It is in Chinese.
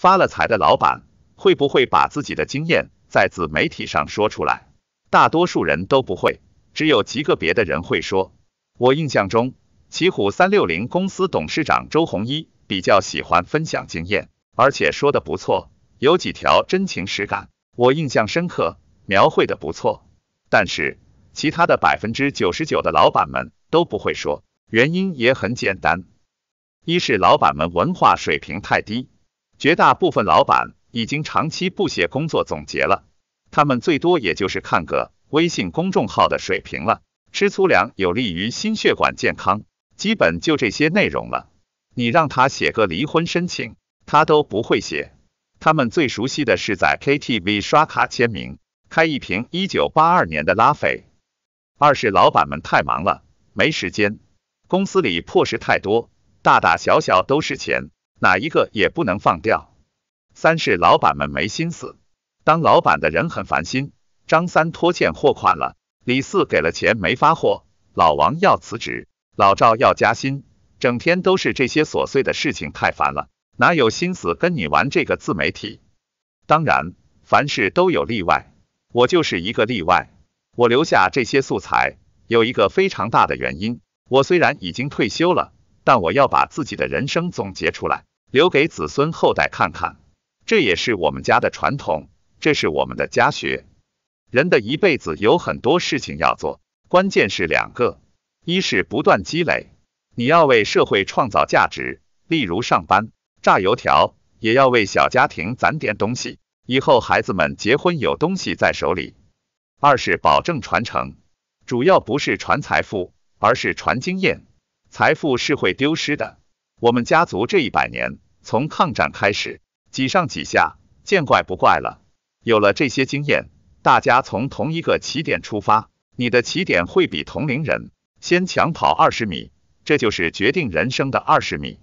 发了财的老板会不会把自己的经验在自媒体上说出来？大多数人都不会，只有极个别的人会说。我印象中，奇虎三六零公司董事长周鸿祎比较喜欢分享经验，而且说的不错，有几条真情实感，我印象深刻，描绘的不错。但是，其他的百分之九十九的老板们都不会说，原因也很简单，一是老板们文化水平太低。绝大部分老板已经长期不写工作总结了，他们最多也就是看个微信公众号的水平了。吃粗粮有利于心血管健康，基本就这些内容了。你让他写个离婚申请，他都不会写。他们最熟悉的是在 KTV 刷卡签名，开一瓶一九八二年的拉菲。二是老板们太忙了，没时间，公司里破事太多，大大小小都是钱。哪一个也不能放掉。三是老板们没心思，当老板的人很烦心。张三拖欠货款了，李四给了钱没发货，老王要辞职，老赵要加薪，整天都是这些琐碎的事情，太烦了，哪有心思跟你玩这个自媒体？当然，凡事都有例外，我就是一个例外。我留下这些素材，有一个非常大的原因。我虽然已经退休了，但我要把自己的人生总结出来。留给子孙后代看看，这也是我们家的传统，这是我们的家学。人的一辈子有很多事情要做，关键是两个：一是不断积累，你要为社会创造价值，例如上班、炸油条，也要为小家庭攒点东西，以后孩子们结婚有东西在手里；二是保证传承，主要不是传财富，而是传经验，财富是会丢失的。我们家族这一百年，从抗战开始，几上几下，见怪不怪了。有了这些经验，大家从同一个起点出发，你的起点会比同龄人先抢跑二十米，这就是决定人生的二十米。